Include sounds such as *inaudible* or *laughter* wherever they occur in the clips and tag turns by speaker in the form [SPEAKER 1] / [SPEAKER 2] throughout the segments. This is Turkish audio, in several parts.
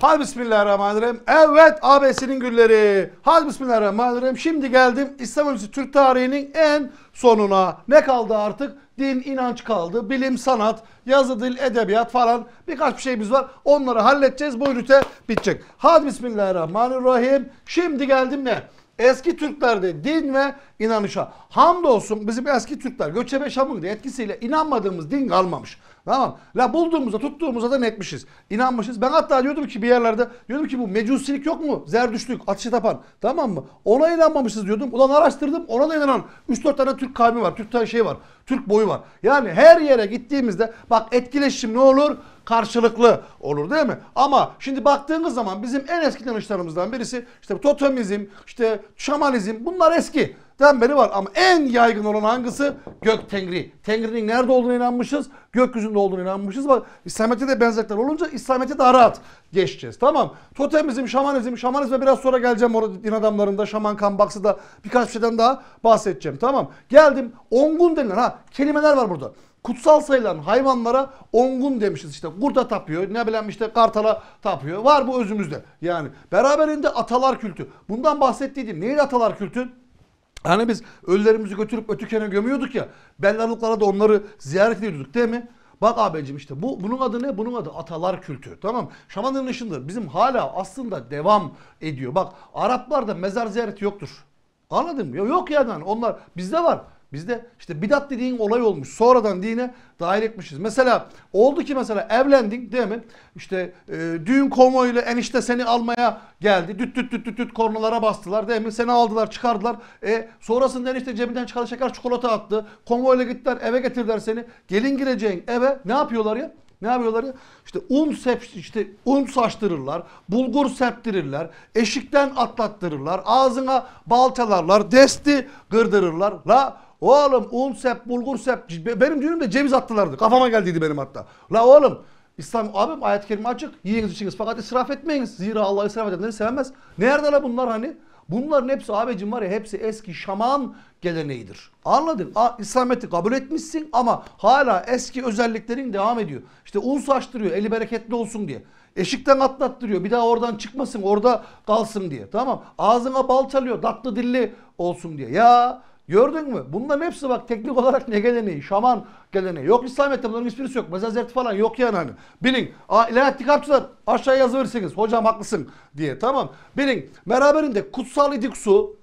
[SPEAKER 1] Hal Bismillahirrahmanirrahim. Evet ABC'nin gülleri. Hal Bismillahirrahmanirrahim. Şimdi geldim İslam öncesi Türk tarihinin en sonuna. Ne kaldı artık? Din, inanç kaldı. Bilim, sanat, yazı, dil, edebiyat falan birkaç bir şeyimiz var. Onları halledeceğiz. Bu ünite bitecek. Hal Bismillahirrahmanirrahim. Şimdi geldim ne? Eski Türklerde din ve inanışa. Hamdolsun bizim eski Türkler göçebe Şam'ın etkisiyle inanmadığımız din kalmamış. Tamam. La bulduğumuzda tuttuğumuzda da netmişiz. İnanmışız. Ben hatta diyordum ki bir yerlerde diyordum ki bu mecusilik yok mu? Zerdüştlük, ateşe tapan. Tamam mı? Ona inanmamışız diyordum. Ulan araştırdım. Ona da inanan 3-4 tane Türk kavmi var. Türk tane şey var. Türk boyu var. Yani her yere gittiğimizde bak etkileşim ne olur? karşılıklı olur değil mi? Ama şimdi baktığınız zaman bizim en eski inanışlarımızdan birisi işte totemizm, işte şamanizm bunlar eski beri var ama en yaygın olan hangisi? Gök Tengri. Tengri'nin nerede olduğunu inanmışız? Gökyüzünde olduğunu inanmışız. Bak İslamiyet'e de benzerlikler olunca İslamiyet'e de rahat geçeceğiz. Tamam. Totemizm, şamanizm, şamanizme biraz sonra geleceğim orada din adamlarında, şaman kambaksı da birkaç şeyden daha bahsedeceğim. Tamam. Geldim. Ongun denilen ha kelimeler var burada kutsal sayılan hayvanlara ongun demişiz işte. Kurda tapıyor, ne bileyim işte kartala tapıyor. Var bu özümüzde. Yani beraberinde atalar kültü. Bundan bahsettiydim. Neydi atalar kültü? Hani biz ölülerimizi götürüp ötükene gömüyorduk ya. Bellalıklara da onları ziyaret ediyorduk değil mi? Bak abicim işte bu bunun adı ne? Bunun adı atalar kültü. Tamam. Şamanların ışındır. Bizim hala aslında devam ediyor. Bak Araplarda mezar ziyareti yoktur. Anladın mı? Yok yani onlar bizde var. Bizde işte bidat dediğin olay olmuş. Sonradan dine dahil etmişiz. Mesela oldu ki mesela evlendin değil mi? İşte e, düğün konvoyuyla enişte seni almaya geldi. Düt düt düt düt düt kornalara bastılar değil mi? Seni aldılar çıkardılar. E, sonrasında enişte cebinden çıkardı şeker çikolata attı. Konvoyla gittiler eve getirdiler seni. Gelin gireceğin eve ne yapıyorlar ya? Ne yapıyorlar ya? İşte un sep işte un saçtırırlar, bulgur septirirler, eşikten atlattırırlar, ağzına baltalarlar, desti gırdırırlar. La Oğlum un sep, bulgur sep. Benim düğünümde ceviz attılardı. Kafama geldiydi benim hatta. La oğlum İslam abi ayet-i kerime açık. Yiyiniz içiniz fakat israf etmeyiniz. Zira Allah israf edenleri sevmez. Nerede la bunlar hani? Bunların hepsi abicim var ya hepsi eski şaman geleneğidir. Anladın? A, İslamiyet'i kabul etmişsin ama hala eski özelliklerin devam ediyor. İşte un saçtırıyor eli bereketli olsun diye. Eşikten atlattırıyor bir daha oradan çıkmasın orada kalsın diye. Tamam ağzına bal çalıyor tatlı dilli olsun diye. Ya Gördün mü? Bunların hepsi bak teknik olarak ne geleneği? Şaman geleneği. Yok İslamiyet'te bunların hiçbirisi yok. Mezazerti falan yok yani hani. Bilin. Aa, ilahiyat tikapçılar aşağıya yazıversiniz. Hocam haklısın diye. Tamam. Bilin. Beraberinde kutsal idik su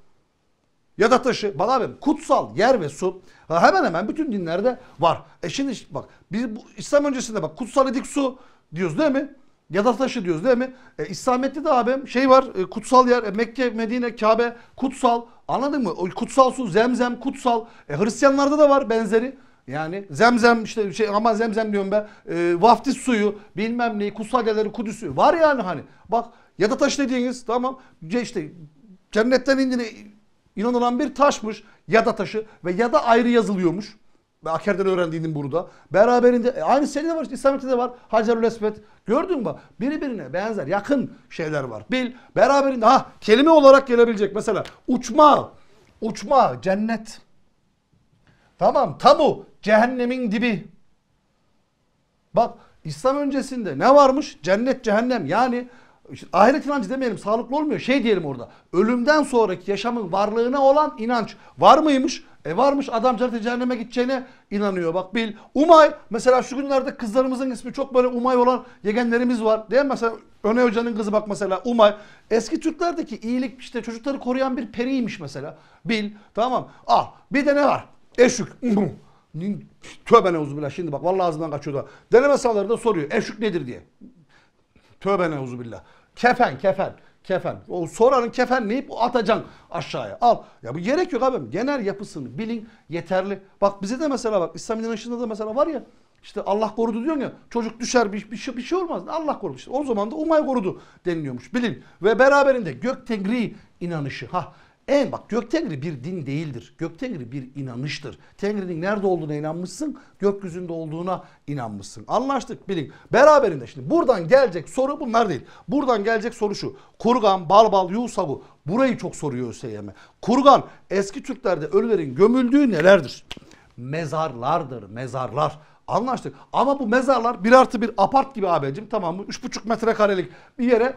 [SPEAKER 1] ya da taşı. Bak abim kutsal yer ve su hemen hemen bütün dinlerde var. E şimdi bak biz bu, İslam öncesinde bak kutsal idik su diyoruz değil mi? Ya da taşı diyoruz değil mi? E, İslamiyet'te de abim şey var e, kutsal yer e, Mekke, Medine, Kabe kutsal Anladın mı? O kutsal su, zemzem, kutsal. E, Hristiyanlarda da var benzeri. Yani zemzem işte şey ama zemzem diyorum ben. E, vaftiz suyu bilmem neyi kutsal yerleri Kudüs'ü var yani hani. Bak ya da taş dediğiniz tamam işte cennetten indiğine inanılan bir taşmış ya da taşı ve ya da ayrı yazılıyormuş. Ben Aker'den öğrendiydim burada. Beraberinde e, aynı senede var işte İslamiyet'te de var. Hacerül Esved. Gördün mü? Birbirine benzer yakın şeyler var. Bil beraberinde ha kelime olarak gelebilecek mesela uçma. Uçma cennet. Tamam tabu cehennemin dibi. Bak İslam öncesinde ne varmış? Cennet cehennem yani işte ahiret inancı demeyelim sağlıklı olmuyor. Şey diyelim orada. Ölümden sonraki yaşamın varlığına olan inanç var mıymış? E varmış adam cennete cehenneme gideceğine inanıyor. Bak bil. Umay mesela şu günlerde kızlarımızın ismi çok böyle Umay olan yegenlerimiz var. Değil mi? Mesela Öne Hoca'nın kızı bak mesela Umay. Eski Türklerdeki iyilik işte çocukları koruyan bir periymiş mesela. Bil. Tamam. Ah bir de ne var? Eşük. *laughs* Tövbe neuzubillah şimdi bak vallahi ağzından kaçıyor da. Deneme sahalarında soruyor eşük nedir diye. Tövbe neuzubillah. Kefen kefen. Kefen. O soranın kefenleyip atacaksın aşağıya. Al. Ya bu gerek yok abim. Genel yapısını bilin yeterli. Bak bize de mesela bak İslam inanışında da mesela var ya işte Allah korudu diyorsun ya çocuk düşer bir, bir, şey, bir şey olmaz. Allah korudu. İşte o zaman da Umay korudu deniliyormuş bilin. Ve beraberinde gök tengri inanışı. Ha en bak Göktengri bir din değildir. Göktengri bir inanıştır. Tengri'nin nerede olduğuna inanmışsın, gökyüzünde olduğuna inanmışsın. Anlaştık bilin. Beraberinde şimdi buradan gelecek soru bunlar değil. Buradan gelecek soru şu. Kurgan, Balbal, Yusabu burayı çok soruyor ÖSYM. Kurgan eski Türklerde ölülerin gömüldüğü nelerdir? Mezarlardır, mezarlar. Anlaştık. Ama bu mezarlar bir artı bir apart gibi abicim tamam mı? Üç buçuk metrekarelik bir yere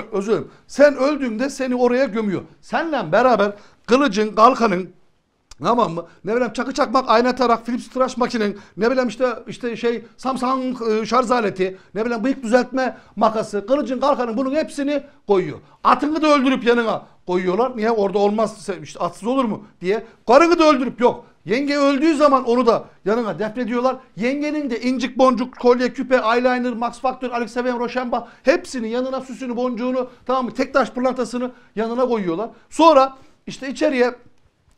[SPEAKER 1] *coughs* özür dilerim. Sen öldüğünde seni oraya gömüyor. Senle beraber kılıcın, kalkanın, Tamam mı? Ne bileyim çakı çakmak, ayna tarak, Philips tıraş makinen, ne bileyim işte işte şey Samsung e, şarj aleti, ne bileyim bıyık düzeltme makası, kılıcın kalkanın bunun hepsini koyuyor. Atını da öldürüp yanına koyuyorlar. Niye orada olmaz işte atsız olur mu diye. Karını da öldürüp yok. Yenge öldüğü zaman onu da yanına defnediyorlar. Yengenin de incik boncuk, kolye, küpe, eyeliner, Max Factor, Alex Seven, Roşenbach hepsini yanına süsünü, boncuğunu, tamam mı? Tek taş pırlantasını yanına koyuyorlar. Sonra işte içeriye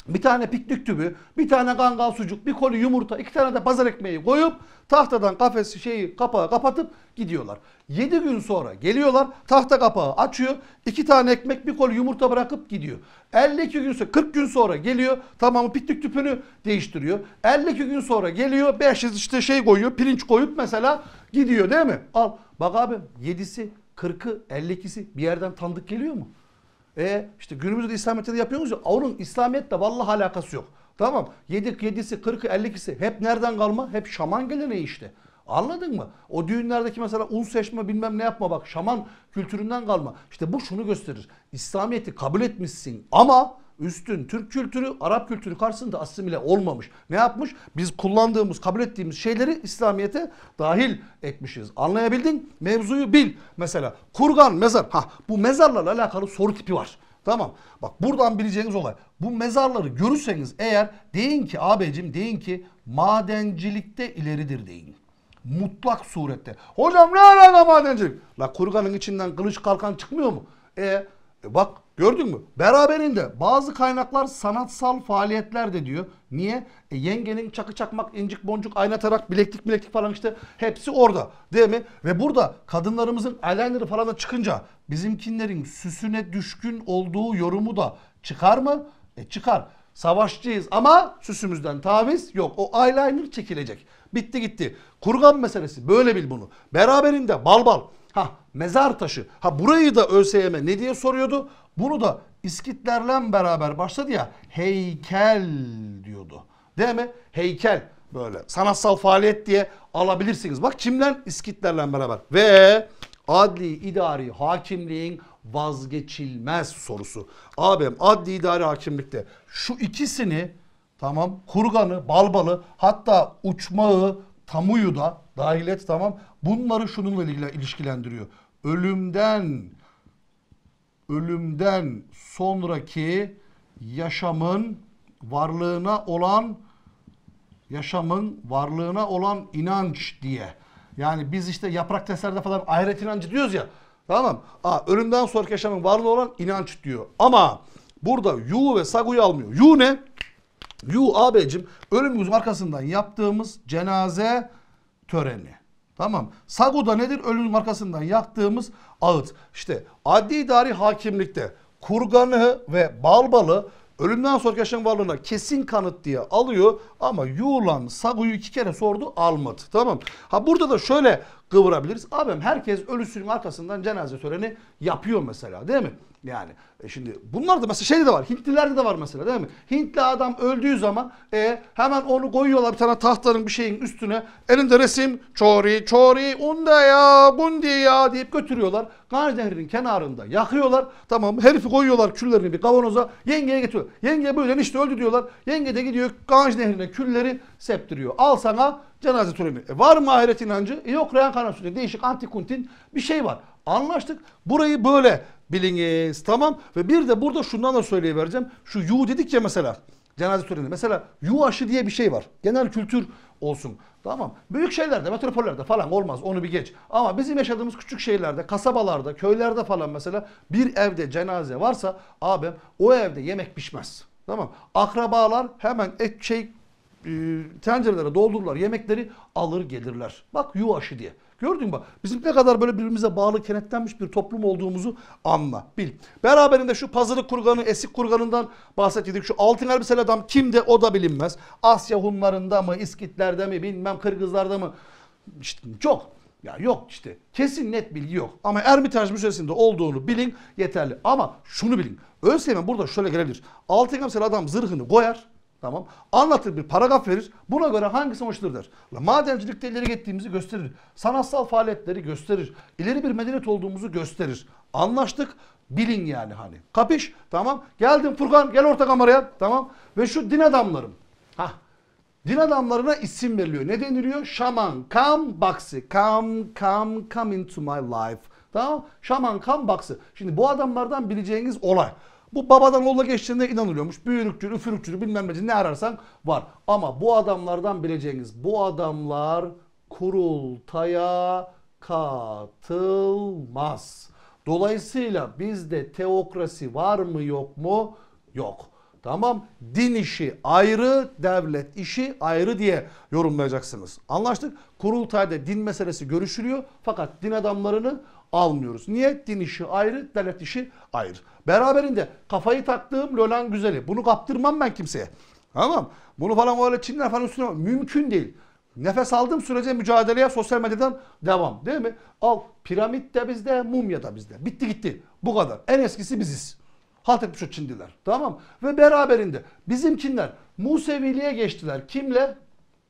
[SPEAKER 1] bir tane piknik tübü, bir tane gangal sucuk, bir koli yumurta, iki tane de pazar ekmeği koyup tahtadan kafesi şeyi kapağı kapatıp gidiyorlar. Yedi gün sonra geliyorlar tahta kapağı açıyor. iki tane ekmek bir koli yumurta bırakıp gidiyor. 52 gün sonra 40 gün sonra geliyor tamamı piknik tüpünü değiştiriyor. 52 gün sonra geliyor 500 işte şey koyuyor pirinç koyup mesela gidiyor değil mi? Al bak abi 7'si 40'ı 52'si bir yerden tanıdık geliyor mu? E işte günümüzde İslamiyet'te de yapıyoruz ya. Onun İslamiyet'le vallahi alakası yok. Tamam. Yedik yedisi, kırkı, ellikisi hep nereden kalma? Hep şaman geleneği işte. Anladın mı? O düğünlerdeki mesela un seçme bilmem ne yapma bak şaman kültüründen kalma. İşte bu şunu gösterir. İslamiyet'i kabul etmişsin ama üstün Türk kültürü Arap kültürü karşısında asimile olmamış. Ne yapmış? Biz kullandığımız, kabul ettiğimiz şeyleri İslamiyet'e dahil etmişiz. Anlayabildin? Mevzuyu bil. Mesela kurgan, mezar. Ha bu mezarlarla alakalı soru tipi var. Tamam. Bak buradan bileceğiniz olay. Bu mezarları görürseniz eğer deyin ki abicim deyin ki madencilikte ileridir deyin. Mutlak surette. Hocam ne alaka madencilik? La kurganın içinden kılıç kalkan çıkmıyor mu? e, e bak Gördün mü? Beraberinde bazı kaynaklar sanatsal faaliyetler de diyor. Niye? E, yengenin çakı çakmak, incik boncuk, ayna tarak, bileklik bileklik falan işte hepsi orada. Değil mi? Ve burada kadınlarımızın eyeliner'ı falan da çıkınca bizimkinlerin süsüne düşkün olduğu yorumu da çıkar mı? E çıkar. Savaşçıyız ama süsümüzden taviz yok. O eyeliner çekilecek. Bitti gitti. Kurgan meselesi böyle bil bunu. Beraberinde bal bal. Ha mezar taşı. Ha burayı da ÖSYM ne diye soruyordu? Bunu da İskitlerle beraber başladı ya heykel diyordu. Değil mi? Heykel böyle sanatsal faaliyet diye alabilirsiniz. Bak kimden? İskitlerle beraber. Ve adli idari hakimliğin vazgeçilmez sorusu. Abim adli idari hakimlikte şu ikisini tamam kurganı, balbalı hatta uçmağı, tamuyu da dahil et tamam. Bunları şununla ilgilendiriyor. Ölümden ölümden sonraki yaşamın varlığına olan yaşamın varlığına olan inanç diye. Yani biz işte yaprak testlerde falan ahiret inancı diyoruz ya. Tamam. Aa, ölümden sonraki yaşamın varlığı olan inanç diyor. Ama burada yu ve saguyu almıyor. Yu ne? Yu abicim ölümümüz arkasından yaptığımız cenaze töreni. Tamam. Sago da nedir? Ölünün arkasından yaktığımız ağıt. İşte adli idari hakimlikte kurganı ve balbalı ölümden sonra yaşam varlığına kesin kanıt diye alıyor ama yuğulan saguyu iki kere sordu almadı. Tamam. Ha burada da şöyle kıvırabiliriz. Abim herkes ölüsünün arkasından cenaze töreni yapıyor mesela değil mi? Yani e şimdi bunlar da mesela şeyde de var. Hintlilerde de var mesela değil mi? Hintli adam öldüğü zaman e, hemen onu koyuyorlar bir tane tahtların bir şeyin üstüne. Elinde resim çori çori unda ya bundi ya deyip götürüyorlar. Ganj Nehri'nin kenarında yakıyorlar. Tamam herifi koyuyorlar küllerini bir kavanoza. Yengeye getiriyor. Yenge böyle işte öldü diyorlar. Yenge de gidiyor Ganj Nehri'ne külleri septiriyor. Al sana cenaze töreni. E var mı ahiret inancı? E yok reenkarnasyonu. Değişik antikuntin bir şey var. Anlaştık. Burayı böyle biliniz. Tamam ve bir de burada şundan da söyleyivereceğim. Şu yu dedik ya mesela cenaze töreni. Mesela yu aşı diye bir şey var. Genel kültür olsun. Tamam. Büyük şehirlerde, metropollerde falan olmaz. Onu bir geç. Ama bizim yaşadığımız küçük şehirlerde, kasabalarda, köylerde falan mesela bir evde cenaze varsa abim o evde yemek pişmez. Tamam. Akrabalar hemen et şey e, tencerelere doldururlar yemekleri alır gelirler. Bak yu aşı diye. Gördün mü? Bizim ne kadar böyle birbirimize bağlı kenetlenmiş bir toplum olduğumuzu anla, bil. Beraberinde şu pazarlık kurganı, esik kurganından bahsettik. Şu altın elbiseli adam kimde o da bilinmez. Asya Hunlarında mı, İskitler'de mi, bilmem Kırgızlar'da mı? İşte çok. Ya yok işte. Kesin net bilgi yok. Ama Ermitaj Müzesi'nde olduğunu bilin yeterli. Ama şunu bilin. Ölseymen burada şöyle gelebilir. Altın elbiseli adam zırhını koyar. Tamam. Anlatır bir paragraf verir. Buna göre hangisi hoştur der. Madencilikte ileri gittiğimizi gösterir. Sanatsal faaliyetleri gösterir. İleri bir medeniyet olduğumuzu gösterir. Anlaştık. Bilin yani hani. Kapış? Tamam. Geldim Furkan gel orta kameraya. Tamam. Ve şu din adamlarım. Hah. Din adamlarına isim veriliyor. Ne deniliyor? Şaman, kam, baksi. Come, come, come into my life. Tamam. Şaman, kam, baksi. Şimdi bu adamlardan bileceğiniz olay. Bu babadan oğula geçtiğine inanılıyormuş. Büyürükçülü, üfürükçülü bilmem ne ararsan var. Ama bu adamlardan bileceğiniz bu adamlar kurultaya katılmaz. Dolayısıyla bizde teokrasi var mı yok mu? Yok. Tamam din işi ayrı, devlet işi ayrı diye yorumlayacaksınız. Anlaştık. Kurultayda din meselesi görüşülüyor. Fakat din adamlarını almıyoruz. Niye? Din işi ayrı, devlet işi ayrı. Beraberinde kafayı taktığım Lolan Güzel'i. Bunu kaptırmam ben kimseye. Tamam Bunu falan öyle Çinler falan üstüne mümkün değil. Nefes aldığım sürece mücadeleye sosyal medyadan devam. Değil mi? Al piramit de bizde, mumya da bizde. Bitti gitti. Bu kadar. En eskisi biziz. Halt etmiş o Çinliler. Tamam Ve beraberinde bizim Çinler Museviliğe geçtiler. Kimle?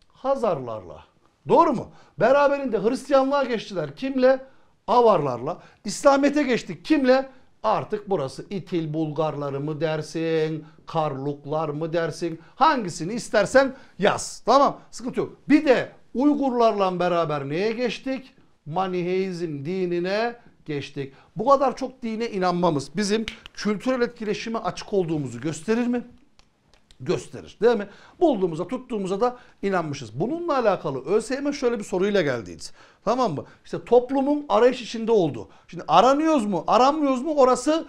[SPEAKER 1] Hazarlarla. Doğru mu? Beraberinde Hristiyanlığa geçtiler. Kimle? Avarlarla İslamiyet'e geçtik. Kimle? Artık burası İtil Bulgarları mı dersin, Karluklar mı dersin? Hangisini istersen yaz. Tamam sıkıntı yok. Bir de Uygurlarla beraber neye geçtik? Maniheizm dinine geçtik. Bu kadar çok dine inanmamız bizim kültürel etkileşime açık olduğumuzu gösterir mi? gösterir. Değil mi? Bulduğumuza, tuttuğumuza da inanmışız. Bununla alakalı ÖSYM şöyle bir soruyla geldiydi. Tamam mı? İşte toplumun arayış içinde oldu. Şimdi aranıyoruz mu, aranmıyoruz mu orası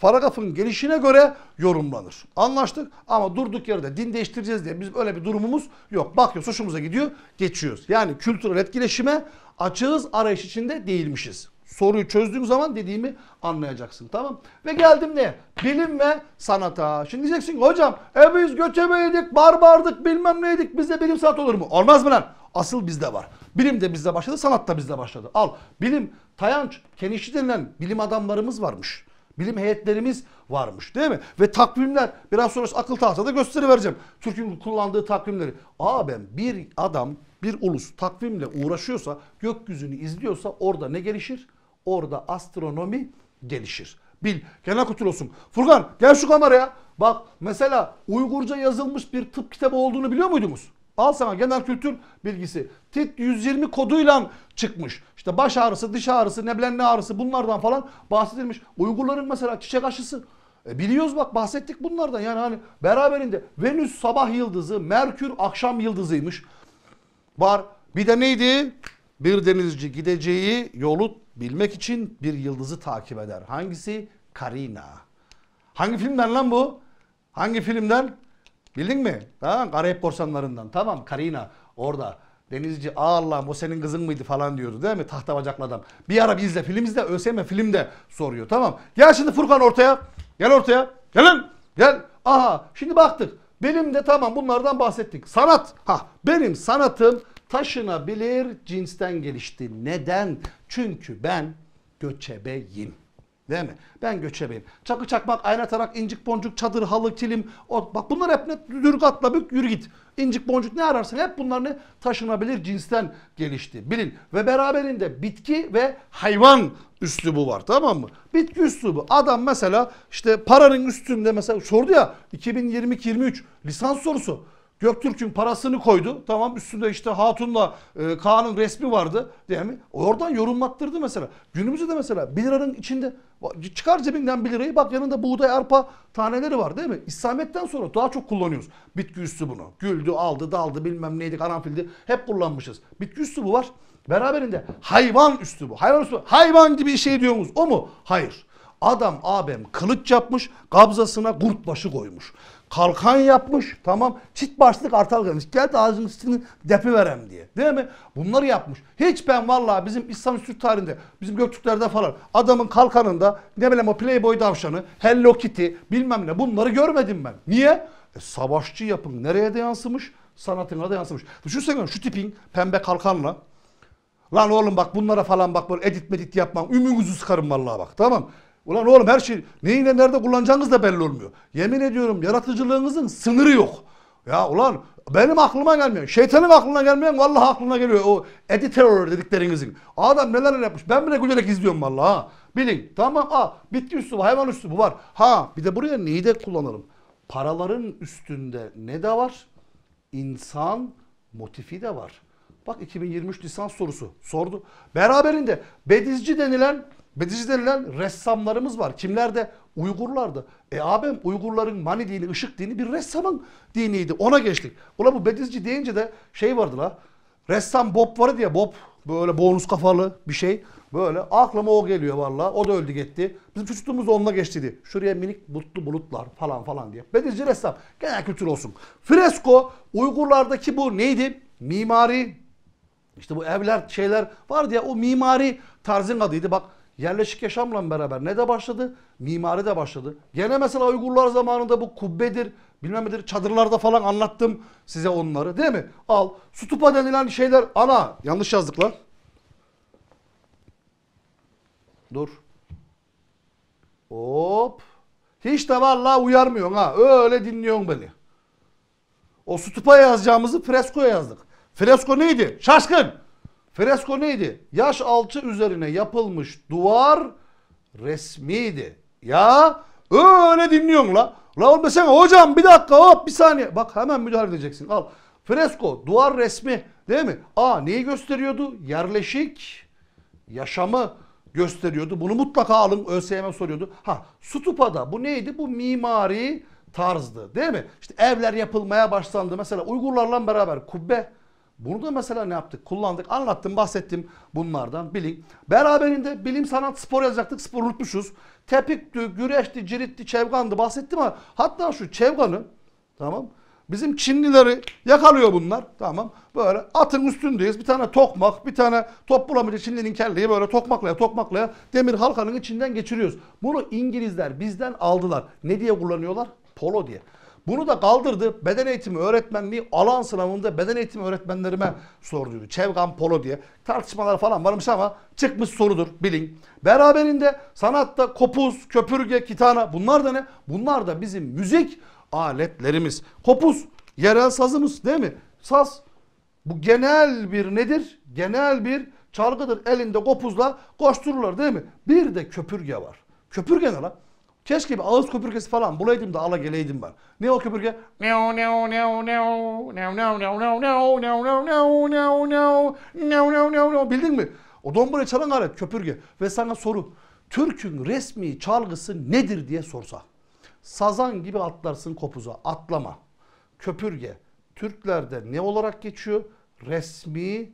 [SPEAKER 1] paragrafın gelişine göre yorumlanır. Anlaştık ama durduk yerde din değiştireceğiz diye biz öyle bir durumumuz yok. Bakıyor, suçumuza gidiyor, geçiyoruz. Yani kültürel etkileşime açığız, arayış içinde değilmişiz soruyu çözdüğüm zaman dediğimi anlayacaksın tamam Ve geldim ne? Bilim ve sanata. Şimdi diyeceksin ki hocam e biz göçebeydik, barbardık bilmem neydik bizde bilim sanat olur mu? Olmaz mı lan? Asıl bizde var. Bilim de bizde başladı, sanat da bizde başladı. Al bilim, Tayanç, Kenişi denilen bilim adamlarımız varmış. Bilim heyetlerimiz varmış değil mi? Ve takvimler biraz sonra akıl tahtada gösteri vereceğim. Türk'ün kullandığı takvimleri. Aa ben bir adam bir ulus takvimle uğraşıyorsa, gökyüzünü izliyorsa orada ne gelişir? Orada astronomi gelişir. Bil. genel kültür olsun. Furkan gel şu kameraya. Bak mesela Uygurca yazılmış bir tıp kitabı olduğunu biliyor muydunuz? Al sana genel kültür bilgisi. TIT 120 koduyla çıkmış. İşte baş ağrısı, diş ağrısı, ne ağrısı bunlardan falan bahsedilmiş. Uygurların mesela çiçek aşısı. E biliyoruz bak bahsettik bunlardan. Yani hani beraberinde Venüs sabah yıldızı, Merkür akşam yıldızıymış. Var. Bir de neydi? Bir denizci gideceği yolu bilmek için bir yıldızı takip eder. Hangisi? Karina. Hangi filmden lan bu? Hangi filmden? Bildin mi? Ha, Karayip korsanlarından. Tamam Karina orada. Denizci aa Allah'ım o senin kızın mıydı falan diyordu değil mi? Tahta bacaklı adam. Bir ara bir izle film izle ÖSYM film soruyor tamam. Gel şimdi Furkan ortaya. Gel ortaya. Gel Gel. Aha şimdi baktık. Benim de tamam bunlardan bahsettik. Sanat. Ha benim sanatım taşınabilir cinsten gelişti. Neden? Çünkü ben göçebeyim. Değil mi? Ben göçebeyim. Çakı çakmak, ayna tarak, incik boncuk, çadır, halı, kilim. O, bak bunlar hep ne? Dürük atla bük yürü git. İncik boncuk ne ararsın? hep bunlar ne? Taşınabilir cinsten gelişti. Bilin. Ve beraberinde bitki ve hayvan üslubu var tamam mı? Bitki üslubu. Adam mesela işte paranın üstünde mesela sordu ya 2022-23 lisans sorusu. Göktürk'ün parasını koydu. Tamam üstünde işte Hatun'la e, Kaan'ın resmi vardı değil mi? Oradan yorumlattırdı mesela. Günümüzde de mesela 1 liranın içinde çıkar cebinden 1 lirayı bak yanında buğday arpa taneleri var değil mi? İslamiyet'ten sonra daha çok kullanıyoruz. Bitki üstü bunu. Güldü, aldı, daldı bilmem neydi karanfildi. Hep kullanmışız. Bitki üstü bu var. Beraberinde hayvan üstü bu. Hayvan üstü Hayvan gibi bir şey diyorsunuz. O mu? Hayır. Adam abem kılıç yapmış, kabzasına kurt başı koymuş. Kalkan yapmış. Tamam. Çit başlık artal gelmiş. Gel de ağzını sıçını depi verem diye. Değil mi? Bunları yapmış. Hiç ben vallahi bizim İslam Türk tarihinde bizim Göktürklerde falan adamın kalkanında ne bileyim o Playboy davşanı, Hello Kitty bilmem ne bunları görmedim ben. Niye? E, savaşçı yapın nereye de yansımış? Sanatına da yansımış. Düşünsene şu tipin pembe kalkanla Lan oğlum bak bunlara falan bak böyle edit medit yapmam. Ümüğünüzü sıkarım vallahi bak tamam. Ulan oğlum her şey neyle nerede kullanacağınız da belli olmuyor. Yemin ediyorum yaratıcılığınızın sınırı yok. Ya ulan benim aklıma gelmiyor. Şeytanın aklına gelmeyen vallahi aklına geliyor. O editor dediklerinizin. Adam neler yapmış. Ben bile gülerek izliyorum vallahi Bilin tamam ha bitki üstü var, hayvan üstü bu var. Ha bir de buraya neyi de kullanalım? Paraların üstünde ne de var? İnsan motifi de var. Bak 2023 lisans sorusu sordu. Beraberinde bedizci denilen Bedicilerler ressamlarımız var. Kimlerde Uygurlardı. E abim Uygurların Mani dini, ışık dini bir ressamın diniydi. Ona geçtik. Ulan bu Bedizci deyince de şey vardı la. Ressam Bob vardı ya Bob. Böyle bonus kafalı bir şey. Böyle aklıma o geliyor valla. O da öldü gitti. Bizim çocukluğumuz da onunla geçtiydi. Şuraya minik bulutlu bulutlar falan falan diye. Bedizci ressam. Genel kültür olsun. Fresko Uygurlardaki bu neydi? Mimari. İşte bu evler şeyler vardı ya o mimari tarzın adıydı. Bak yerleşik yaşamla beraber ne de başladı? Mimari de başladı. Gene mesela Uygurlar zamanında bu kubbedir, bilmem nedir, çadırlarda falan anlattım size onları değil mi? Al, sutupa denilen şeyler, ana yanlış yazdık lan. Dur. Hop. Hiç de vallahi uyarmıyorsun ha. Öyle dinliyorsun beni. O sutupa yazacağımızı freskoya yazdık. Fresko neydi? Şaşkın. Fresko neydi? Yaş altı üzerine yapılmış duvar resmiydi. Ya öyle dinliyorum la. La oğlum desene hocam bir dakika hop bir saniye. Bak hemen müdahale edeceksin al. Fresko duvar resmi değil mi? A neyi gösteriyordu? Yerleşik yaşamı gösteriyordu. Bunu mutlaka alın ÖSYM soruyordu. Ha Stupa'da bu neydi? Bu mimari tarzdı değil mi? İşte evler yapılmaya başlandı. Mesela Uygurlarla beraber kubbe bunu da mesela ne yaptık? Kullandık. Anlattım, bahsettim bunlardan. Bilin. Beraberinde bilim, sanat, spor yazacaktık. Spor unutmuşuz. Tepikti, güreşti, ciritti, çevgandı bahsettim ama hatta şu çevganı tamam Bizim Çinlileri yakalıyor bunlar. Tamam. Böyle atın üstündeyiz. Bir tane tokmak, bir tane top bulamayınca Çinlinin kelleyi böyle tokmakla tokmakla demir halkanın içinden geçiriyoruz. Bunu İngilizler bizden aldılar. Ne diye kullanıyorlar? Polo diye. Bunu da kaldırdı. Beden eğitimi öğretmenliği alan sınavında beden eğitimi öğretmenlerime soruluyordu. Çevgan Polo diye tartışmalar falan varmış ama çıkmış sorudur bilin. Beraberinde sanatta kopuz, köpürge, kitana bunlar da ne? Bunlar da bizim müzik aletlerimiz. Kopuz yerel sazımız değil mi? Saz bu genel bir nedir? Genel bir çalgıdır. Elinde kopuzla koştururlar değil mi? Bir de köpürge var. Köpürge ne lan? Keşke bir ağız köpürgesi falan bulaydım da ala geleydim ben. Ne o köpürge? Neo neo neo neo neo neo neo neo neo neo neo neo neo neo neo bildin mi? O dombora çalan alet köpürge ve sana soru. Türk'ün resmi çalgısı nedir diye sorsa. Sazan gibi atlarsın kopuza. Atlama. Köpürge. Türklerde ne olarak geçiyor? Resmi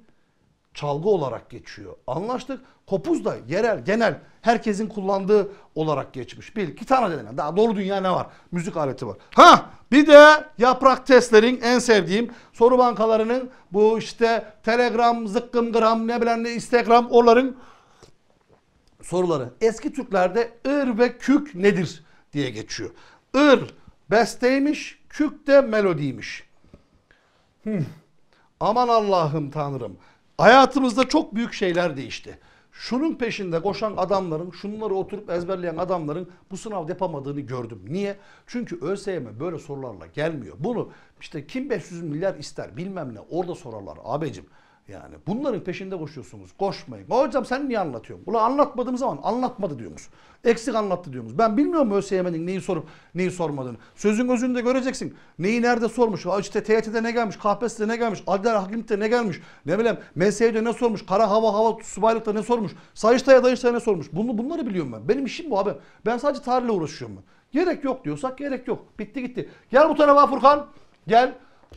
[SPEAKER 1] çalgı olarak geçiyor. Anlaştık. Kopuz da yerel, genel, herkesin kullandığı olarak geçmiş. Bir, iki tane denen. Daha doğru dünya ne var? Müzik aleti var. Ha, bir de yaprak testlerin en sevdiğim soru bankalarının bu işte Telegram, zıkkım gram, ne bilen ne Instagram onların soruları. Eski Türklerde ır ve kük nedir diye geçiyor. Ir besteymiş, kük de melodiymiş. Hmm. Aman Allah'ım Tanrım. Hayatımızda çok büyük şeyler değişti. Şunun peşinde koşan adamların, şunları oturup ezberleyen adamların bu sınav yapamadığını gördüm. Niye? Çünkü ÖSYM böyle sorularla gelmiyor. Bunu işte kim 500 milyar ister bilmem ne orada sorarlar abicim. Yani bunların peşinde koşuyorsunuz. Koşmayın. Hocam sen niye anlatıyorsun? Ulan anlatmadığım zaman anlatmadı diyorsunuz. Eksik anlattı diyorsunuz. Ben bilmiyorum ÖSYM'nin neyi sorup neyi sormadığını. Sözün özünü de göreceksin. Neyi nerede sormuş? İşte TYT'de ne gelmiş? KPSS'de ne gelmiş? Adler Hakimlik'te ne gelmiş? Ne bileyim MSY'de ne sormuş? Kara Hava Hava Subaylık'ta ne sormuş? Sayıştay'a Dayıştay'a ne sormuş? Bunu, bunları biliyorum ben. Benim işim bu abi. Ben sadece tarihle uğraşıyorum Gerek yok diyorsak gerek yok. Bitti gitti. Gel bu tarafa Furkan. Gel.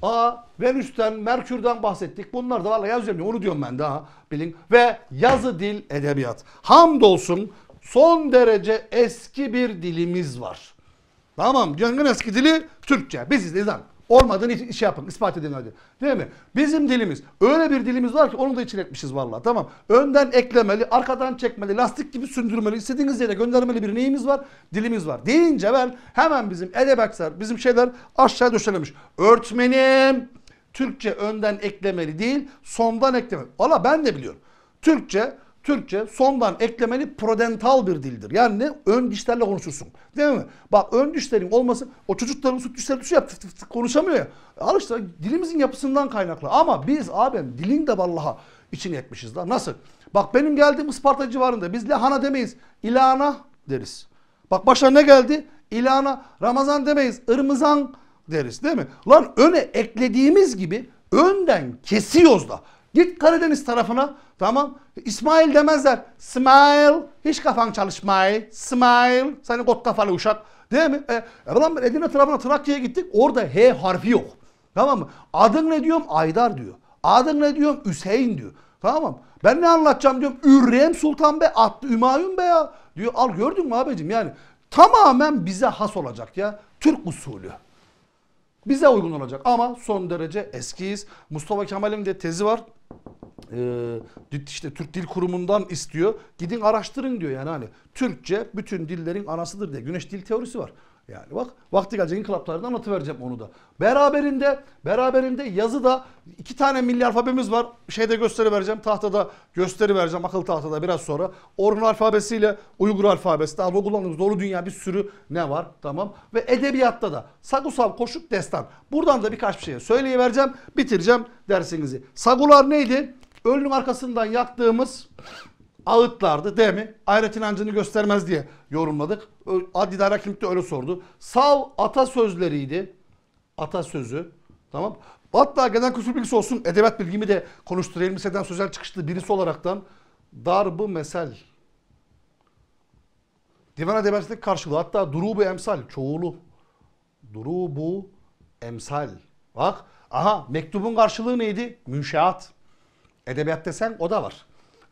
[SPEAKER 1] Aa Venüs'ten, Merkür'den bahsettik. Bunlar da valla yaz üzerinde. Onu diyorum ben daha. Bilin. Ve yazı dil edebiyat. Hamdolsun son derece eski bir dilimiz var. Tamam. dünyanın eski dili Türkçe. Biziz nizam olmadığını şey yapın, ispat edin hadi. Değil mi? Bizim dilimiz, öyle bir dilimiz var ki onu da için etmişiz valla. Tamam. Önden eklemeli, arkadan çekmeli, lastik gibi sündürmeli, istediğiniz yere göndermeli bir neyimiz var? Dilimiz var. Deyince ben hemen bizim edebekser, bizim şeyler aşağı döşelemiş. Örtmenim, Türkçe önden eklemeli değil, sondan eklemeli. Valla ben de biliyorum. Türkçe Türkçe sondan eklemeli prodental bir dildir. Yani ne? Ön dişlerle konuşursun. Değil mi? Bak ön dişlerin olması o çocukların süt dişleri düşüyor ya tıf tıf tıf konuşamıyor ya. Al işte dilimizin yapısından kaynaklı. Ama biz abim dilin de vallaha içine etmişiz da. Nasıl? Bak benim geldiğim Isparta civarında biz lahana demeyiz. İlana deriz. Bak başa ne geldi? İlana. Ramazan demeyiz. Irmızan deriz değil mi? Lan öne eklediğimiz gibi önden kesiyoruz da. Git Karadeniz tarafına tamam. İsmail demezler. Smile. Hiç kafan çalışmay. Smile. Seni kot kafalı uşak. Değil mi? E, ulan Edirne tarafına Trakya'ya gittik. Orada H harfi yok. Tamam mı? Adın ne diyorum? Aydar diyor. Adın ne diyorum? Hüseyin diyor. Tamam mı? Ben ne anlatacağım diyorum. Ürrem Sultan Bey attı Ümayun Bey ya. Diyor al gördün mü abicim yani. Tamamen bize has olacak ya. Türk usulü bize uygun olacak ama son derece eskiyiz. Mustafa Kemal'in de tezi var e, işte Türk Dil Kurumu'ndan istiyor. Gidin araştırın diyor yani hani. Türkçe bütün dillerin anasıdır diye. Güneş dil teorisi var. Yani bak vakti gelecek inkılaplarında anlatıvereceğim onu da. Beraberinde beraberinde yazıda iki tane milli alfabemiz var. Şeyde gösteri vereceğim tahtada gösteri vereceğim akıl tahtada biraz sonra. Orijinal alfabesiyle Uygur alfabesi daha bu kullandığımız dolu dünya bir sürü ne var tamam. Ve edebiyatta da Sagusav Koşuk Destan. Buradan da birkaç bir şey söyleyivereceğim bitireceğim dersinizi. Sagular neydi? Ölüm arkasından yaktığımız ağıtlardı değil mi? Ahiret inancını göstermez diye yorumladık. Adil Hakim de öyle sordu. Sav atasözleriydi. Atasözü. Tamam. Hatta genel kültür bilgisi olsun edebiyat bilgimi de konuşturayım. Liseden sözel çıkışlı birisi olaraktan darbı mesel. Divan edebiyatındaki karşılığı hatta durubu emsal çoğulu. Durubu emsal. Bak aha mektubun karşılığı neydi? Münşaat. Edebiyat desen o da var.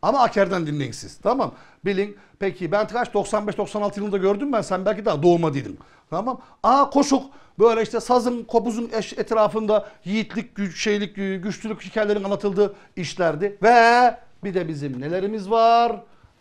[SPEAKER 1] Ama Aker'den dinleyin siz. Tamam. Bilin. Peki ben kaç? 95-96 yılında gördüm ben. Sen belki daha doğuma değilim. Tamam. Aa koşuk. Böyle işte sazın, kopuzun etrafında yiğitlik, güç, şeylik, güçlülük hikayelerin anlatıldığı işlerdi. Ve bir de bizim nelerimiz var?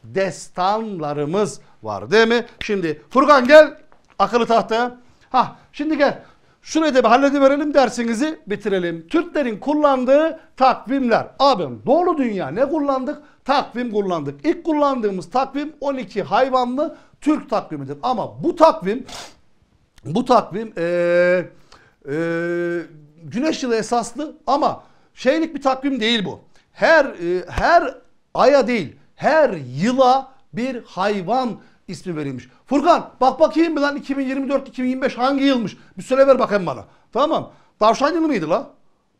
[SPEAKER 1] Destanlarımız var değil mi? Şimdi Furkan gel. Akıllı tahtaya. Ha şimdi gel. Şurayı da bir halledeverelim dersinizi bitirelim. Türklerin kullandığı takvimler. Abim doğru dünya ne kullandık? Takvim kullandık. İlk kullandığımız takvim 12 hayvanlı Türk takvimidir. Ama bu takvim bu takvim ee, ee, güneş yılı esaslı ama şeylik bir takvim değil bu. Her e, her aya değil her yıla bir hayvan ismi verilmiş. Furkan bak bakayım bir lan 2024-2025 hangi yılmış? Bir söyle ver bakayım bana. Tamam. Davşan yılı mıydı la?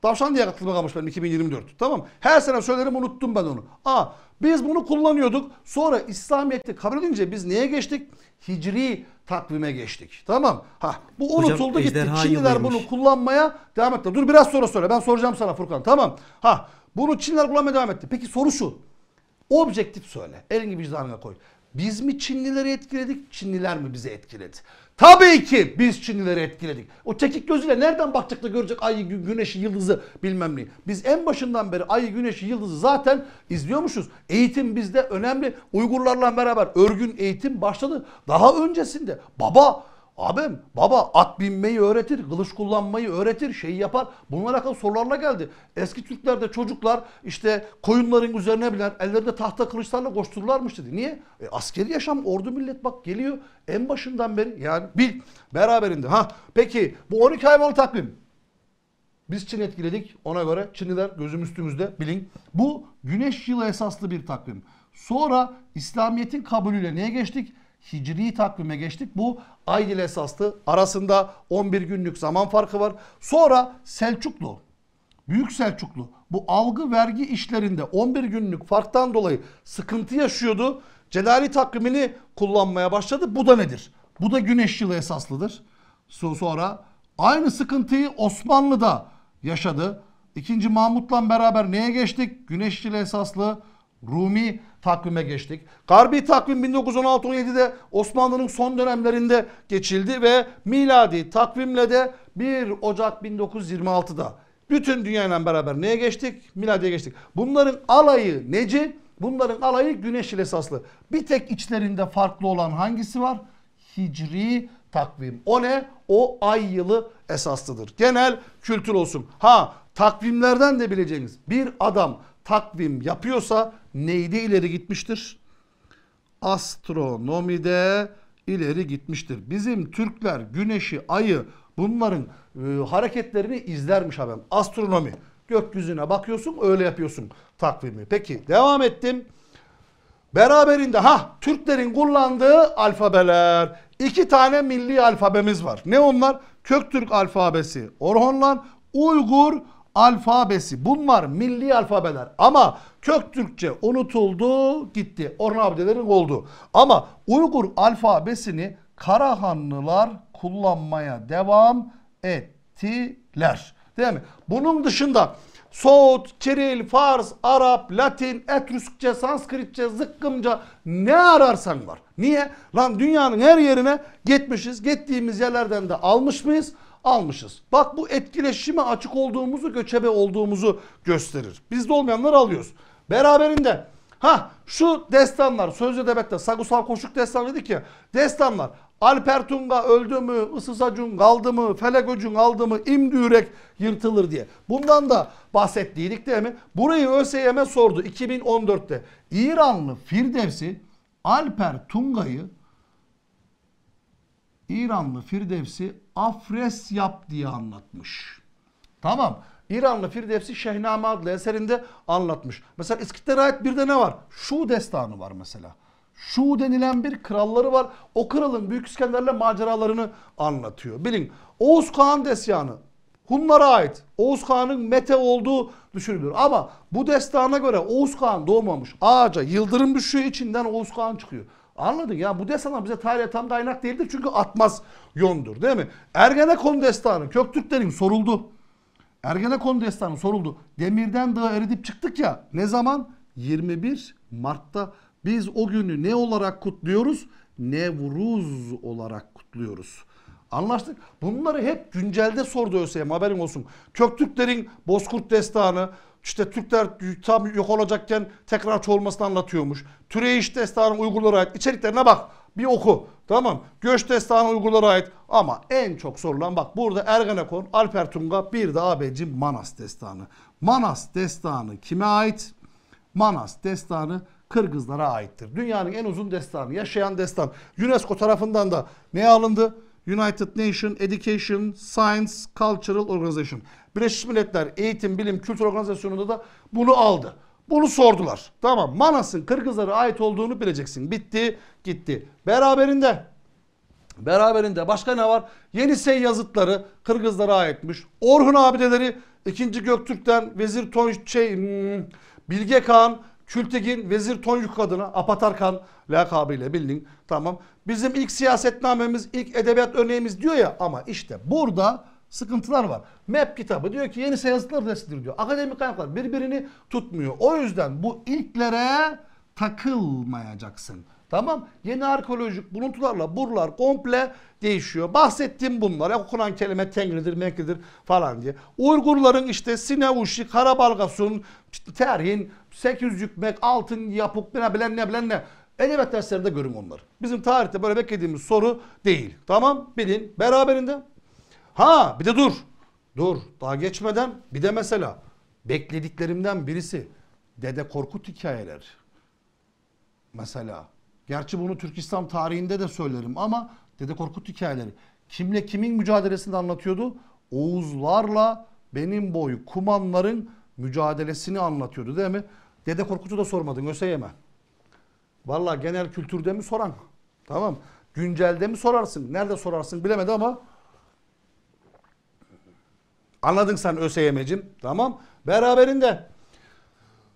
[SPEAKER 1] Davşan diye aklıma kalmış benim 2024. Tamam. Her sene söylerim unuttum ben onu. Aa biz bunu kullanıyorduk. Sonra İslamiyet'i kabul edince biz neye geçtik? Hicri takvime geçtik. Tamam. Ha bu unutuldu Hocam, gitti. Çinliler bunu kullanmaya devam etti. Dur biraz sonra söyle. Ben soracağım sana Furkan. Tamam. Ha bunu Çinliler kullanmaya devam etti. Peki soru şu. Objektif söyle. Elini vicdanına koy. Biz mi Çinlileri etkiledik, Çinliler mi bizi etkiledi? Tabii ki biz Çinlileri etkiledik. O tekik gözüyle nereden bakacak da görecek ayı, güneşi, yıldızı bilmem ne. Biz en başından beri ayı, güneşi, yıldızı zaten izliyormuşuz. Eğitim bizde önemli. Uygurlarla beraber örgün eğitim başladı. Daha öncesinde baba Abim baba at binmeyi öğretir, kılıç kullanmayı öğretir, şeyi yapar. Bunlara kadar sorularla geldi. Eski Türklerde çocuklar işte koyunların üzerine biner, ellerinde tahta kılıçlarla koştururlarmış dedi. Niye? E, askeri yaşam, ordu millet bak geliyor en başından beri yani bil beraberinde. Ha peki bu 12 hayvanlı takvim. Biz Çin etkiledik. Ona göre Çinliler gözüm üstümüzde bilin. Bu güneş yılı esaslı bir takvim. Sonra İslamiyet'in kabulüyle neye geçtik? Hicri takvime geçtik. Bu Aydil ile esastı. Arasında 11 günlük zaman farkı var. Sonra Selçuklu, Büyük Selçuklu bu algı vergi işlerinde 11 günlük farktan dolayı sıkıntı yaşıyordu. Celali takvimini kullanmaya başladı. Bu da nedir? Bu da güneş yılı esaslıdır. Sonra aynı sıkıntıyı Osmanlı'da yaşadı. İkinci Mahmut'la beraber neye geçtik? Güneş yılı esaslı Rumi takvime geçtik. Garbi takvim 1916-17'de Osmanlı'nın son dönemlerinde geçildi ve miladi takvimle de 1 Ocak 1926'da bütün dünyayla beraber neye geçtik? Miladiye geçtik. Bunların alayı neci? Bunların alayı güneş ile esaslı. Bir tek içlerinde farklı olan hangisi var? Hicri takvim. O ne? O ay yılı esaslıdır. Genel kültür olsun. Ha takvimlerden de bileceğiniz bir adam takvim yapıyorsa neyde ileri gitmiştir? Astronomide ileri gitmiştir. Bizim Türkler güneşi, ayı bunların e, hareketlerini izlermiş haberim. Astronomi. Gökyüzüne bakıyorsun öyle yapıyorsun takvimi. Peki devam ettim. Beraberinde ha Türklerin kullandığı alfabeler. iki tane milli alfabemiz var. Ne onlar? Köktürk alfabesi Orhonlan, Uygur alfabesi. Bunlar milli alfabeler. Ama kök Türkçe unutuldu gitti. Orhan abidelerin oldu. Ama Uygur alfabesini Karahanlılar kullanmaya devam ettiler. Değil mi? Bunun dışında Soğut, Kiril, Fars, Arap, Latin, Etruskçe, Sanskritçe, Zıkkımca ne ararsan var. Niye? Lan dünyanın her yerine gitmişiz. Gittiğimiz yerlerden de almış mıyız? almışız. Bak bu etkileşime açık olduğumuzu, göçebe olduğumuzu gösterir. Biz de olmayanları alıyoruz. Beraberinde ha şu destanlar söz edebette Sagusal Koşuk destan dedik ya. Destanlar Alper Tunga öldü mü, Isısacun kaldı mı, Felegöcün aldı mı, İmdi Yürek yırtılır diye. Bundan da bahsettiydik değil mi? Burayı ÖSYM sordu 2014'te. İranlı Firdevsi Alper Tunga'yı İranlı Firdevs'i afres yap diye anlatmış. Tamam. İranlı Firdevs'i Şehname adlı eserinde anlatmış. Mesela İskitler ait bir de ne var? Şu destanı var mesela. Şu denilen bir kralları var. O kralın Büyük İskender'le maceralarını anlatıyor. Bilin Oğuz Kağan desyanı Hunlara ait. Oğuz Kağan'ın Mete olduğu düşünülür. Ama bu destana göre Oğuz Kağan doğmamış. Ağaca yıldırım düşüyor içinden Oğuz Kağan çıkıyor. Anladın ya bu destanlar bize tarihe tam dayanak değildir çünkü atmaz yondur değil mi? Ergenekon destanı Köktürklerin soruldu. Ergenekon destanı soruldu. Demirden dağa eridip çıktık ya ne zaman? 21 Mart'ta biz o günü ne olarak kutluyoruz? Nevruz olarak kutluyoruz. Anlaştık. Bunları hep güncelde sordu ÖSYM haberin olsun. Köktürklerin Bozkurt destanı, işte Türkler tam yok olacakken tekrar çoğulmasını anlatıyormuş. Türeyiş destanı Uygurlara ait içeriklerine bak. Bir oku. Tamam. Göç destanı Uygurlara ait. Ama en çok sorulan bak burada Ergenekon, Alper Tunga bir de abicim Manas destanı. Manas destanı kime ait? Manas destanı Kırgızlara aittir. Dünyanın en uzun destanı, yaşayan destan. UNESCO tarafından da neye alındı? United Nations Education, Science, Cultural Organization. Birleşmiş Milletler Eğitim, Bilim, Kültür Organizasyonu'nda da bunu aldı. Bunu sordular. Tamam Manas'ın Kırgızlara ait olduğunu bileceksin. Bitti gitti. Beraberinde beraberinde başka ne var? Yenisey yazıtları Kırgızlara aitmiş. Orhun abideleri 2. Göktürk'ten Vezir Tonç şey, hmm, Bilge Kağan Kültegin Vezir Tonyuk adına Apatarkan lakabıyla bildin. Tamam. Bizim ilk siyasetnamemiz, ilk edebiyat örneğimiz diyor ya ama işte burada sıkıntılar var. MEP kitabı diyor ki yeni seyahatler residir diyor. Akademik kaynaklar birbirini tutmuyor. O yüzden bu ilklere takılmayacaksın. Tamam yeni arkeolojik buluntularla buralar komple değişiyor. Bahsettiğim bunlar. Ya, okunan kelime tengridir, menkridir falan diye. Uygurların işte Sinevuşi, Karabalgasun, Terhin, 800 yükmek, altın yapık, ne bilen ne bilen ne. Edebiyat derslerinde görün onları. Bizim tarihte böyle beklediğimiz soru değil. Tamam bilin beraberinde. Ha bir de dur. Dur daha geçmeden bir de mesela beklediklerimden birisi Dede Korkut hikayeler Mesela Gerçi bunu Türk İslam tarihinde de söylerim ama Dede Korkut hikayeleri kimle kimin mücadelesini anlatıyordu? Oğuzlarla benim boyu kumanların mücadelesini anlatıyordu değil mi? Dede Korkut'u da sormadın ÖSYM'e. Valla genel kültürde mi soran? Tamam. Güncelde mi sorarsın? Nerede sorarsın bilemedi ama anladın sen ÖSYM'cim. Tamam. Beraberinde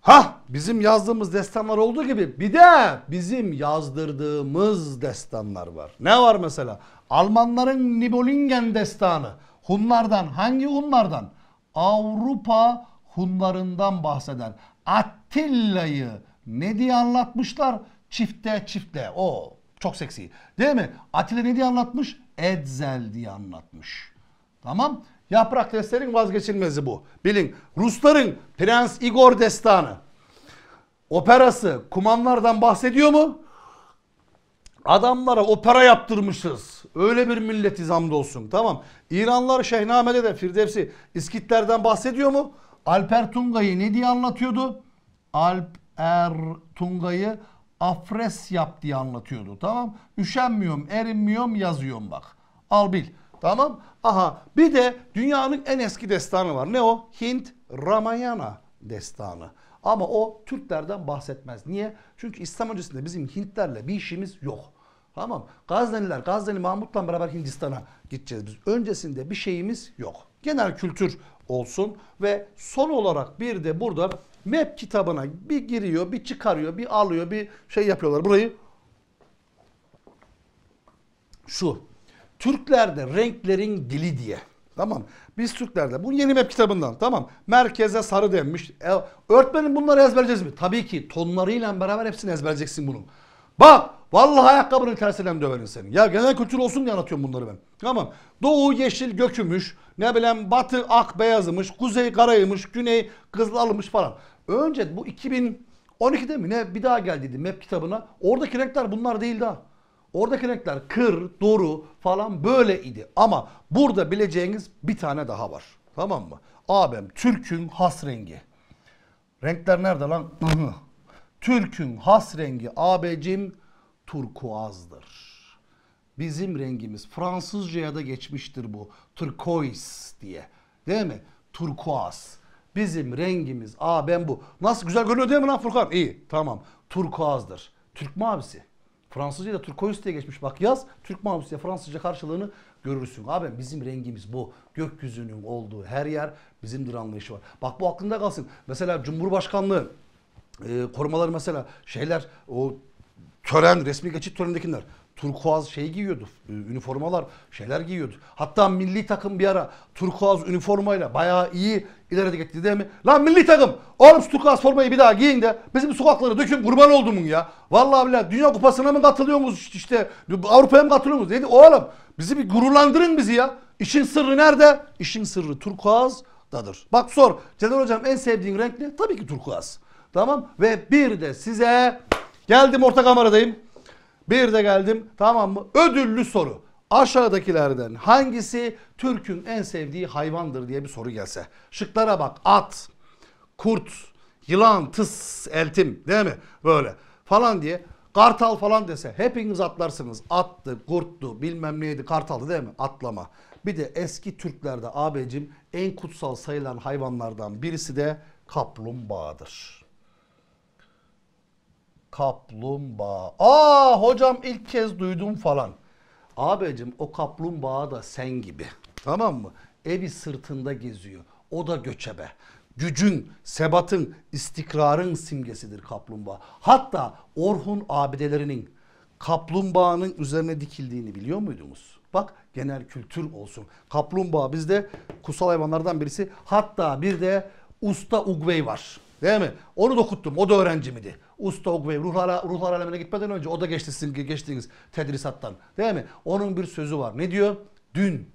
[SPEAKER 1] Ha bizim yazdığımız destanlar olduğu gibi bir de bizim yazdırdığımız destanlar var. Ne var mesela? Almanların Nibelungen destanı. Hunlardan hangi Hunlardan? Avrupa Hunlarından bahseder. Attilla'yı ne diye anlatmışlar? Çifte çifte. O çok seksi. Değil mi? Attila ne diye anlatmış? Edzel diye anlatmış. Tamam. Yaprak Destanı'nın vazgeçilmezi bu. Bilin Rusların Prens Igor Destanı operası kumanlardan bahsediyor mu? Adamlara opera yaptırmışız. Öyle bir milletiz hamdolsun. Tamam. İranlar Şehname'de de Firdevsi İskitler'den bahsediyor mu? Alper Tunga'yı ne diye anlatıyordu? Alper Tunga'yı afres yap diye anlatıyordu. Tamam. Üşenmiyorum, erinmiyorum, yazıyorum bak. Al bil. Tamam. Aha bir de dünyanın en eski destanı var. Ne o? Hint Ramayana destanı. Ama o Türklerden bahsetmez. Niye? Çünkü İslam öncesinde bizim Hintlerle bir işimiz yok. Tamam. Gazneliler, Gazneli Mahmut'la beraber Hindistan'a gideceğiz biz. Öncesinde bir şeyimiz yok. Genel kültür olsun ve son olarak bir de burada map kitabına bir giriyor, bir çıkarıyor, bir alıyor, bir şey yapıyorlar. Burayı şu Türklerde renklerin dili diye. Tamam. Biz Türklerde. Bu yeni map kitabından. Tamam. Merkeze sarı denmiş. E, öğretmenim bunları ezberleyeceğiz mi? Tabii ki. Tonlarıyla beraber hepsini ezberleyeceksin bunu. Bak. Vallahi ayakkabının tersiyle döverim senin. Ya genel kültür olsun diye anlatıyorum bunları ben. Tamam. Doğu yeşil gökümüş. Ne bileyim batı ak beyazımış. Kuzey karaymış. Güney kızlalımış falan. Önce bu 2012'de mi ne bir daha geldiydi map kitabına. Oradaki renkler bunlar değildi ha. Oradaki renkler kır, doğru falan böyle idi. Ama burada bileceğiniz bir tane daha var. Tamam mı? Abem Türk'ün has rengi. Renkler nerede lan? Türk'ün has rengi abecim turkuazdır. Bizim rengimiz Fransızca'ya da geçmiştir bu. Turquoise diye. Değil mi? Turkuaz. Bizim rengimiz. abem bu. Nasıl güzel görünüyor değil mi lan Furkan? İyi tamam. Turkuazdır. Türk mavisi. Fransızca da turkoyuz diye geçmiş. Bak yaz Türk mavisi diye Fransızca karşılığını görürsün. Abi bizim rengimiz bu. Gökyüzünün olduğu her yer bizimdir anlayışı var. Bak bu aklında kalsın. Mesela Cumhurbaşkanlığı e, korumaları mesela şeyler o tören resmi geçit törenindekiler turkuaz şey giyiyordu. E, üniformalar, şeyler giyiyordu. Hatta milli takım bir ara turkuaz üniformayla bayağı iyi ileri gitti değil mi? Lan milli takım oğlum turkuaz formayı bir daha giyin de bizim sokakları dökün kurban oldumun ya. Vallahi bile Dünya Kupası'na mı katılıyorsunuz işte Avrupa'ya mı katılıyorsunuz dedi. Oğlum bizi bir gururlandırın bizi ya. İşin sırrı nerede? İşin sırrı turkuaz dadır. Bak sor. Celal hocam en sevdiğin renk ne? Tabii ki turkuaz. Tamam ve bir de size geldim orta kameradayım. Bir de geldim tamam mı? Ödüllü soru. Aşağıdakilerden hangisi Türk'ün en sevdiği hayvandır diye bir soru gelse. Şıklara bak. At, kurt, yılan, tıs, eltim değil mi? Böyle falan diye. Kartal falan dese hepiniz atlarsınız. Attı, kurttu, bilmem neydi, kartaldı değil mi? Atlama. Bir de eski Türklerde abicim en kutsal sayılan hayvanlardan birisi de kaplumbağadır. Kaplumbağa. Aa hocam ilk kez duydum falan. Abicim o kaplumbağa da sen gibi. Tamam mı? Evi sırtında geziyor. O da göçebe. Gücün, sebatın, istikrarın simgesidir kaplumbağa. Hatta Orhun abidelerinin kaplumbağanın üzerine dikildiğini biliyor muydunuz? Bak genel kültür olsun. Kaplumbağa bizde kutsal hayvanlardan birisi. Hatta bir de usta Ugvey var. Değil mi? Onu da dokuttum. O da öğrencimidi. Usta ve ruhlar, ruhlar alemine gitmeden önce o da geçti sizin geçtiğiniz tedrisattan. Değil mi? Onun bir sözü var. Ne diyor? Dün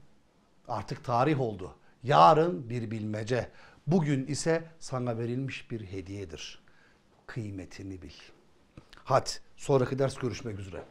[SPEAKER 1] artık tarih oldu. Yarın bir bilmece. Bugün ise sana verilmiş bir hediyedir. Kıymetini bil. Hadi sonraki ders görüşmek üzere.